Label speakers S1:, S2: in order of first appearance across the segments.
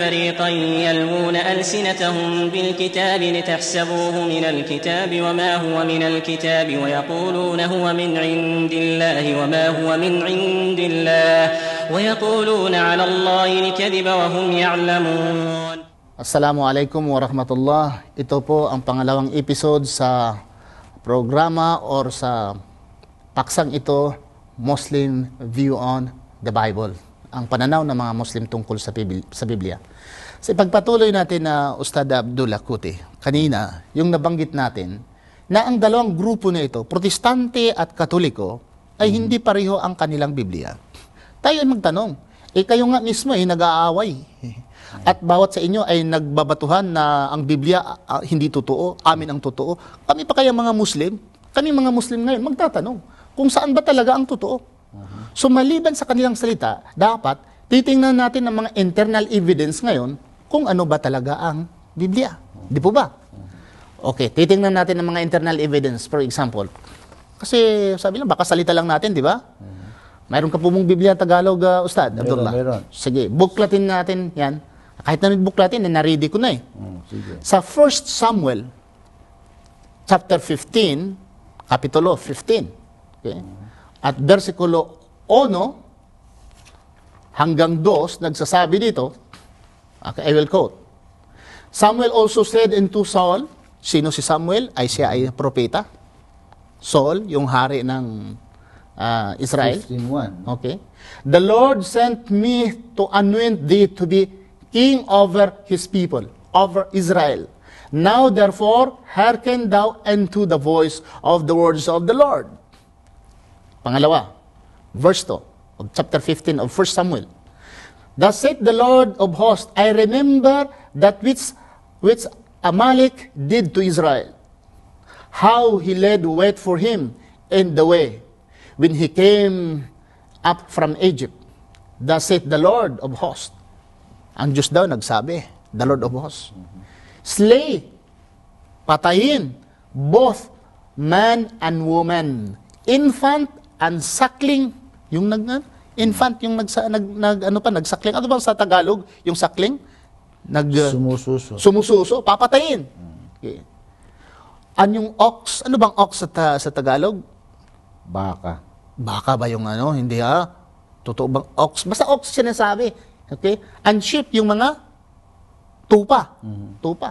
S1: فريقا
S2: يلوون ألسنتهم بالكتاب لتحسبوه من الكتاب وما
S1: هو من الكتاب ويقولون هو من عند الله وما هو من عند الله ويقولون على الله الكذب وهم يعلمون
S2: السلام Assalamualaikum warahmatullah. Ito po ang pangalawang episode sa programa or sa paksang ito, Muslim View on the Bible. ang pananaw ng mga Muslim tungkol sa, Bibl- sa Biblia. Sa ipagpatuloy natin na uh, Ustad Abdullah Kuti, kanina, yung nabanggit natin, na ang dalawang grupo na ito, Protestante at Katoliko, ay mm-hmm. hindi pareho ang kanilang Biblia. Tayo ay magtanong, eh kayo nga mismo ay eh, nag-aaway. At bawat sa inyo ay nagbabatuhan na ang Biblia uh, hindi totoo, amin ang totoo. Kami pa kaya mga Muslim, kami mga Muslim ngayon, magtatanong kung saan ba talaga ang totoo. So maliban sa kanilang salita, dapat titingnan natin ang mga internal evidence ngayon kung ano ba talaga ang Biblia. Di po ba? Okay, titingnan natin ang mga internal evidence. For example, kasi sabi lang, baka salita lang natin, di ba? Mayroon ka po mong Biblia Tagalog, uh, Ustad meron, Abdullah? Meron. Sige, buklatin natin yan. Kahit na buklatin, eh, naredy ko na eh. Mm, sige. Sa 1 Samuel, chapter 15, kapitulo 15. Okay? Mm at versikulo 1 hanggang 2 nagsasabi dito, okay, I will quote, Samuel also said unto Saul, sino si Samuel? Ay siya ay propeta. Saul, yung hari ng uh, Israel. 15.1. Okay. The Lord sent me to anoint thee to be king over his people, over Israel. Now therefore, hearken thou unto the voice of the words of the Lord. Pangalawa, verse 2 of chapter 15 of 1 Samuel. Thus said the Lord of hosts, I remember that which, which Amalek did to Israel, how he led wait for him in the way when he came up from Egypt. Thus said the Lord of hosts. Ang Diyos daw nagsabi, the Lord of hosts. Slay, patayin, both man and woman, infant unsakling, yung nag, uh, infant, yung nagsa, nag, nag, ano pa, nagsakling. Ano ba sa Tagalog? Yung sakling?
S1: Nag, uh, sumususo.
S2: Sumususo, papatayin. Okay. an yung ox? Ano bang ox sa, sa Tagalog?
S1: Baka. Baka
S2: ba yung ano? Hindi ha? Ah. Totoo bang ox? Basta ox sinasabi. Okay? and sheep yung mga tupa. Mm-hmm. Tupa.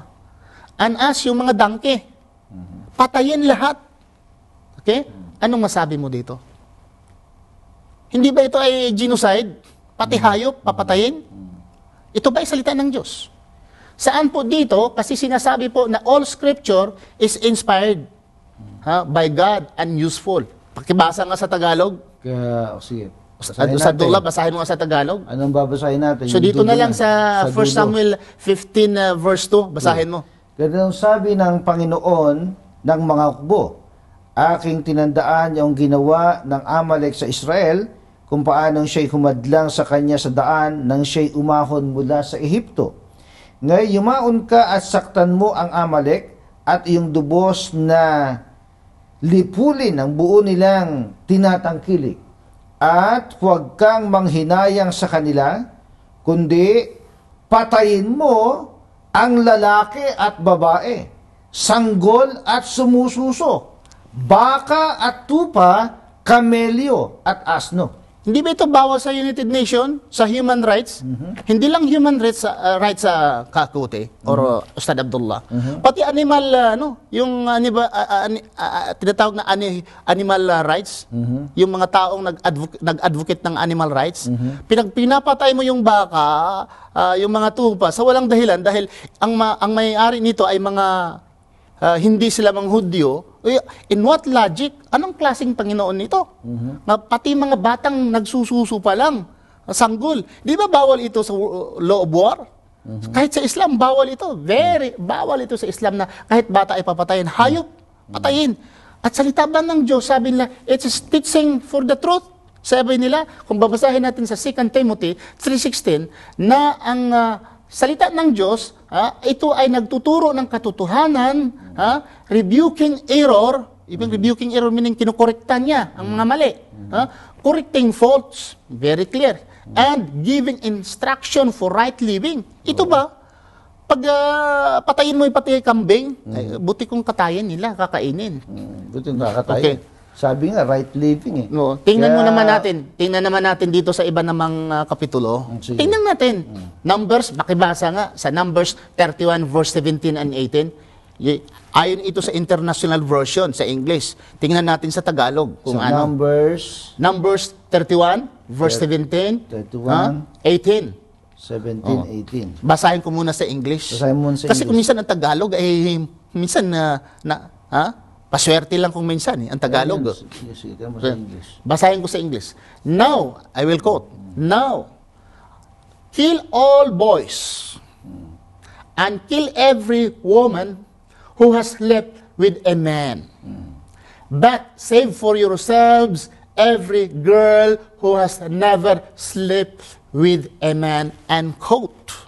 S2: Unas, yung mga donkey Mm-hmm. Patayin lahat. Okay? Mm-hmm. Anong masabi mo dito? Hindi ba ito ay genocide? Pati hayop, papatayin? Ito ba ay salita ng Diyos? Saan po dito? Kasi sinasabi po na all scripture is inspired ha, by God and useful. Pakibasa nga sa Tagalog. Kaya, o sige. Basahin sa dula, basahin mo nga sa Tagalog. Anong babasahin natin? So dito na lang sa, sa 1 Samuel 15 uh, verse 2,
S1: basahin mo. Ganun sabi ng Panginoon ng mga hukbo Aking tinandaan yung ginawa ng Amalek sa Israel kung paanong siya'y humadlang sa kanya sa daan nang siya'y umahon mula sa Ehipto. Ngayon, yumaon ka at saktan mo ang Amalek at iyong dubos na lipulin ang buo nilang tinatangkilik. At huwag kang manghinayang sa kanila, kundi patayin mo ang lalaki at babae, sanggol at sumususo baka at tupa, kamelyo at asno.
S2: Hindi ba ito bawal sa United Nation sa human rights? Mm-hmm. Hindi lang human rights uh, rights sa uh, Kakute or mm-hmm. Ustad Abdullah. Mm-hmm. Pati animal uh, ano, yung animal uh, ah, uh, uh, tinatawag na ani, animal uh, rights, mm-hmm. yung mga taong nag-advocate, nag-advocate ng animal rights, mm-hmm. pinag pinapatay mo yung baka, uh, yung mga tupa sa walang dahilan dahil ang ma- ang may-ari nito ay mga uh, hindi sila manghudyo In what logic? Anong klaseng Panginoon nito? Mm-hmm. Pati mga batang nagsususo pa lang, sanggol. Di ba bawal ito sa law of war? Mm-hmm. Kahit sa Islam, bawal ito. Very, bawal ito sa Islam na kahit bata ay papatayin. Hayop, mhm. patayin. At salita ba ng Diyos, sabi nila, it's teaching for the truth. Sabi nila, kung babasahin natin sa 2 Timothy 3.16, na ang uh, salita ng Diyos, ha, ito ay nagtuturo ng katotohanan, ha, rebuking error, ibig even rebuking error meaning kinukorektan niya ang mga mali, ha, correcting faults, very clear, and giving instruction for right living. Ito ba, pag uh, patayin mo yung pati kambing, ay, buti kong katayan nila, kakainin.
S1: Hmm, buti nakakatayin. Okay. Sabi nga, right living eh. No, tingnan Kaya... mo naman natin, tingnan
S2: naman natin dito sa iba namang uh, kapitulo. Mm, sige. Tingnan natin. Hmm. Numbers, pakibasa nga sa Numbers 31 verse 17 and 18. Ayon ito sa international version sa English. Tingnan natin sa Tagalog kung so, ano.
S1: Numbers
S2: Numbers 31 verse 17
S1: 31 huh? 18 17,
S2: oh. 18. Basahin ko muna sa English. Basahin muna sa Kasi English. Kasi minsan ang Tagalog ay eh, minsan na, na ha? Paswerte lang kung minsan, eh, ang Tagalog. Yes, yes, yes, sa English. Basahin ko sa English. Now, I will quote, Now, kill all boys and kill every woman who has slept with a man. But save for yourselves every girl who has never slept with a man, and quote.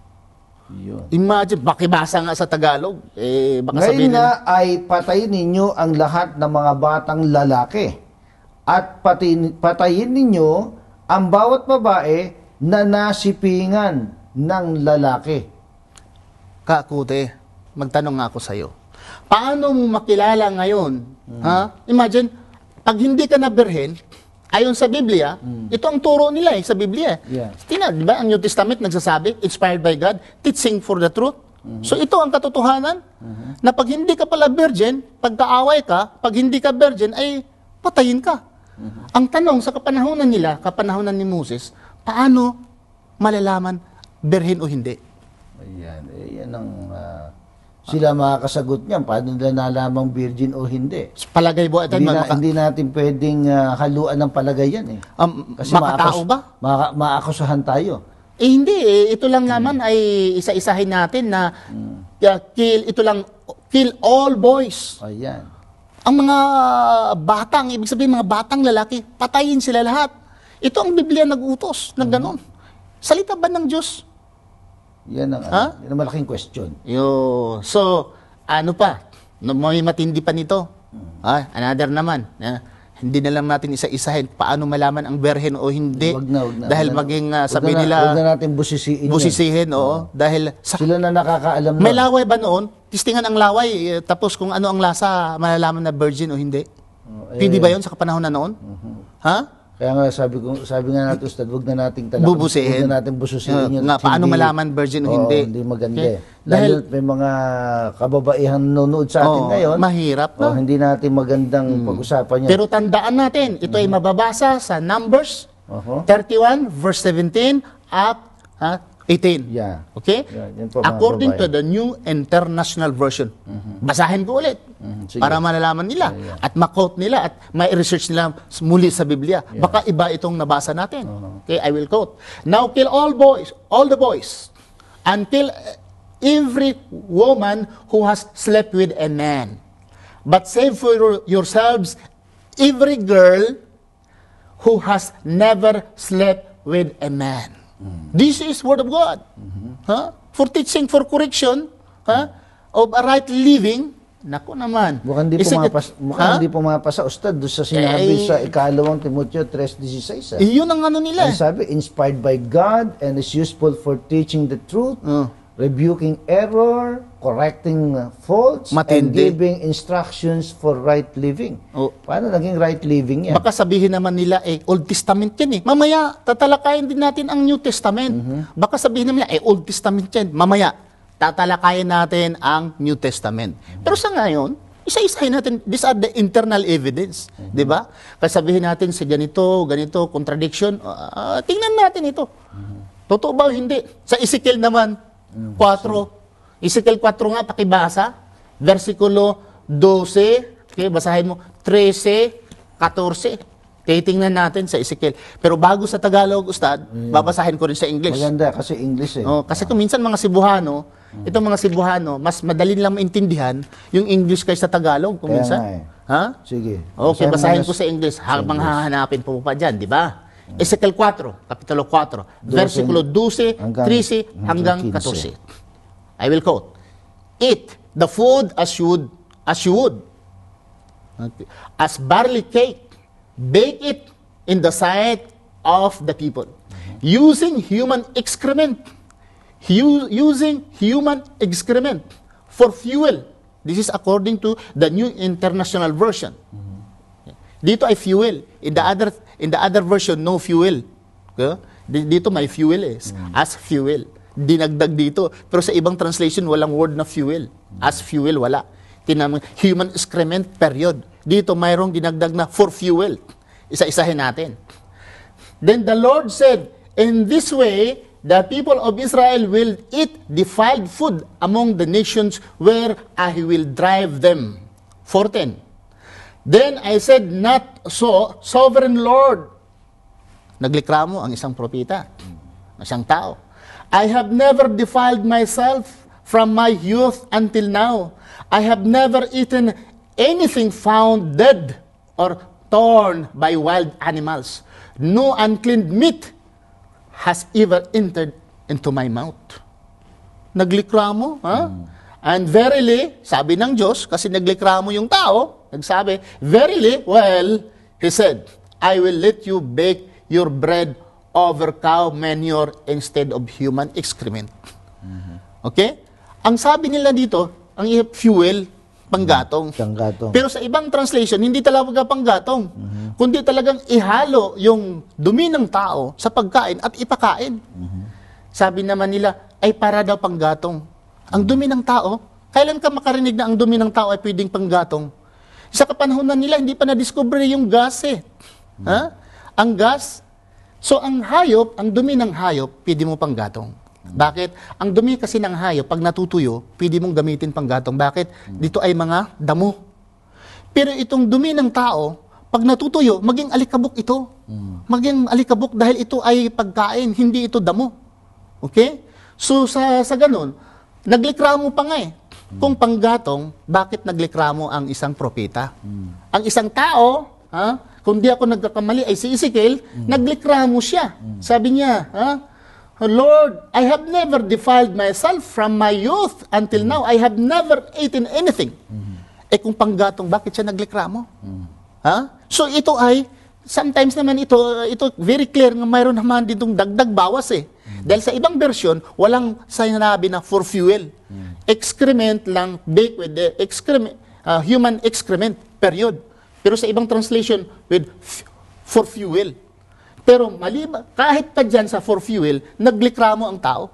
S2: Yun. Imagine, makibasa nga sa Tagalog. Eh, baka Ngayon sabihin na,
S1: ay patayin ninyo ang lahat ng mga batang lalaki. At patayin, patayin ninyo ang bawat babae na nasipingan ng lalaki. Kakude, magtanong nga ako sa'yo. Paano mo makilala ngayon?
S2: Hmm. Ha? Imagine, pag hindi ka na berhen, ayon sa Biblia, mm. ito ang turo nila eh, sa Biblia. Yeah. Tina, di ba ang New Testament nagsasabi, inspired by God, teaching for the truth. Mm-hmm. So ito ang katotohanan mm-hmm. na pag hindi ka pala virgin, pagkaaway ka, pag hindi ka virgin ay patayin ka. Mm-hmm. Ang tanong sa kapanahonan nila, kapanahonan
S1: ni Moses, paano malalaman birhen o hindi? Ayan, ayan eh, ang sila makakasagot niyan. Paano nila nalamang virgin o hindi? palagay mo, hindi, na, maka- hindi natin pwedeng uh, haluan ng palagay yan eh. Um, Kasi makatao ba? Ma- maakusahan tayo.
S2: Eh hindi, eh, ito lang naman ay isa-isahin natin na uh, kill, ito lang, kill all boys. Ayan. Ang mga batang, ibig sabihin mga batang lalaki, patayin sila lahat. Ito ang Biblia nag-utos na hmm. gano'n. Salita ba ng Diyos?
S1: Yan ang, ha? Ano, yan
S2: ang malaking question. Yo, so, ano pa? May matindi pa nito. Hmm. Ah, another naman. Ah, hindi na lang natin isa-isahin paano malaman ang berhen o hindi. Wag na, wag na, dahil wag na, maging uh, sabi na, nila... Wag na
S1: natin busisiin. Busisihin, oo. Oh.
S2: Dahil... Sa, Sila na nakakaalam. May laway ba noon? Tistingan ang laway. Eh, tapos kung ano ang lasa, malalaman na virgin o hindi.
S1: Oh, eh, Pwede ba yon
S2: sa kapanahon na noon?
S1: Uh-huh. Ha? Kaya nga sabi ko, sabi nga natin ustad, wag na nating talakayin. bubusihin. Wag na nating bususihin ah, yun. Nga, paano hindi, malaman virgin o hindi? hindi maganda. Okay. Eh. Dahil, Dahil may mga kababaihan nanonood sa atin oh, ngayon. Mahirap no? Oh, hindi natin magandang hmm. pag-usapan yan. Pero
S2: tandaan natin, ito hmm. ay mababasa sa Numbers uh-huh. 31 verse 17 up ha, 18. Yeah. Okay? Yeah, According to the New International Version. Mm-hmm. Basahin ko ulit mm-hmm. para malalaman nila yeah, yeah. at makot nila at may research nila muli sa Biblia. Yeah. Baka iba itong nabasa natin. Uh-huh. Okay, I will quote. Now kill all boys, all the boys until every woman who has slept with a man. But save for yourselves every girl who has never slept with a man. This is Word of God. Mm-hmm. Huh? For teaching, for
S1: correction, huh? of a right living, Nako
S2: naman. Mukhang
S1: di pumapas, it, mukhang huh? di pumapasa ustad doon sa sinabi eh, sa ikalawang Timoteo 3.16. Ah. Eh, yun ang ano nila. Ang eh. sabi, inspired by God and is useful for teaching the truth, uh, rebuking error, correcting uh, faults, Matindi. and giving instructions for right living. Oh. Paano naging right living yan? Baka sabihin naman nila, eh, Old Testament yan eh. Mamaya,
S2: tatalakayin din natin ang New Testament. Mm-hmm. Baka sabihin naman nila, eh, Old Testament yan. Mamaya, tatalakayin natin ang New Testament. Mm-hmm. Pero sa ngayon, isa-isahin natin, these are the internal evidence, mm-hmm. di ba? Kasi sabihin natin sa ganito, ganito, contradiction, uh, tingnan natin ito. Mm-hmm. Totoo ba o hindi? Sa Ezekiel naman, 4. Ezekiel 4 nga, pakibasa. Versikulo 12, okay, basahin mo, 13, 14. Kaya tingnan natin sa Ezekiel. Pero bago sa Tagalog, Ustad, mm. babasahin ko rin sa English. Maganda, kasi English eh. Oh, kasi kung minsan mga Cebuano, mm. itong mga Cebuano, mas madali lang maintindihan yung English kaysa Tagalog kung Kaya minsan. eh.
S1: Ha? Sige. Okay, basahin ko sa
S2: English habang hahanapin po pa dyan, di ba? Ezekiel 4, kapitulo 4, 12, versikulo
S1: 12, hanggang, 13 hanggang 14.
S2: I will quote. Eat the food as you would, as you would. As barley cake, bake it in the sight of the people. Using human excrement, hu using human excrement for fuel. This is according to the New International Version. Dito ay fuel. In the other In the other version, no fuel. Okay? Dito may fuel eh. As fuel. Dinagdag dito. Pero sa ibang translation, walang word na fuel. As fuel, wala. Tinam human excrement, period. Dito mayroong dinagdag na for fuel. Isa-isahin natin. Then the Lord said, In this way, the people of Israel will eat defiled food among the nations where I will drive them. 410. Then I said, not so, sovereign Lord. Naglikramo ang isang propita, ang isang tao. I have never defiled myself from my youth until now. I have never eaten anything found dead or torn by wild animals. No unclean meat has ever entered into my mouth. Naglikramo, ha? Mm. And verily, sabi ng Diyos, kasi naglikramo yung tao, Nagsabi, Verily, well, he said, I will let you bake your bread over cow manure instead of human excrement. Mm-hmm. Okay? Ang sabi nila dito, ang fuel, panggatong.
S1: Mm-hmm. Panggatong.
S2: Pero sa ibang translation, hindi talaga panggatong. Mm-hmm. Kundi talagang ihalo yung dumi ng tao sa pagkain at ipakain. Mm-hmm. Sabi naman nila, ay para daw panggatong. Ang dumi ng tao, kailan ka makarinig na ang dumi ng tao ay pwedeng panggatong? Sa kapanahon na nila, hindi pa na-discover yung gas eh. Hmm. Ha? Ang gas. So ang hayop, ang dumi ng hayop, pwede mo pang gatong. Hmm. Bakit? Ang dumi kasi ng hayop, pag natutuyo, pwede mong gamitin pang gatong. Bakit? Hmm. Dito ay mga damo. Pero itong dumi ng tao, pag natutuyo, maging alikabok ito. Hmm. Maging alikabok dahil ito ay pagkain, hindi ito damo. Okay? So sa, sa ganun, naglikramo pa nga eh. Kung panggatong, bakit naglikramo ang isang propeta? Ang isang tao, ha? Kung di ako nagkakamali ay si Ezekiel, naglikramo siya. Sabi niya, ha? Lord, I have never defiled myself from my youth until now. I have never eaten anything. Eh kung panggatong, bakit siya naglikramo? Ha? So ito ay sometimes naman ito ito very clear na mayroon naman ditong dagdag bawas eh. Dahil sa ibang version, walang sinabi na for fuel. Excrement lang, bake with the excrement, uh, human excrement, period. Pero sa ibang translation, with for fuel. Pero maliba, kahit pa dyan sa for fuel, naglikramo ang tao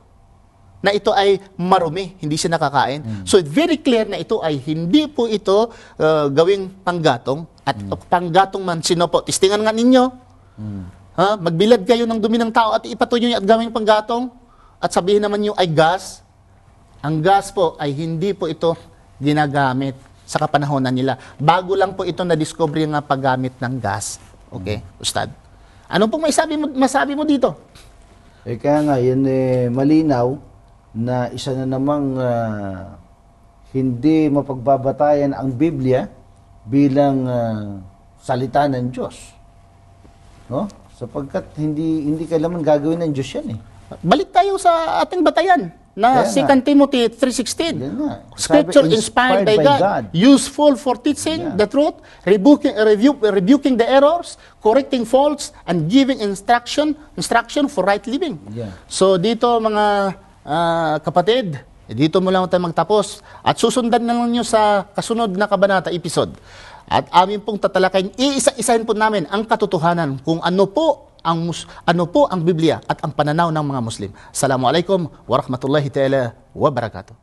S2: na ito ay marumi, hindi siya nakakain. Mm. So very clear na ito ay hindi po ito uh, gawing panggatong at mm. panggatong man sino po. Testingan nga ninyo. Mm. Ha? Magbilad kayo ng dumi ng tao at ipatunyo niya at gawing panggatong at sabihin naman niyo ay gas. Ang gas po ay hindi po ito ginagamit sa kapanahonan nila. Bago lang po ito na-discover yung paggamit ng gas. Okay, mm. Ustad? Ano pong may sabi mo, masabi mo dito?
S1: Eh kaya nga, yan eh, malinaw na isa na namang uh, hindi mapagbabatayan ang Biblia bilang uh, salita ng Diyos. No? Sapagkat hindi hindi kailanman gagawin ng Diyos yan eh. Balik tayo sa ating batayan na 2
S2: Timothy 3.16. Scripture inspired, inspired by, by God, God, useful for teaching yeah. the truth, rebuking, rebu rebuking the errors, correcting faults, and giving instruction instruction for right living. Yeah. So dito mga uh, kapatid, dito mo lang tayo magtapos. At susundan na lang nyo sa kasunod na kabanata episode. At amin pong tatalakayin, iisa-isahin po namin ang katotohanan kung ano po ang ano po ang Biblia at ang pananaw ng mga Muslim. Assalamualaikum warahmatullahi taala wabarakatuh.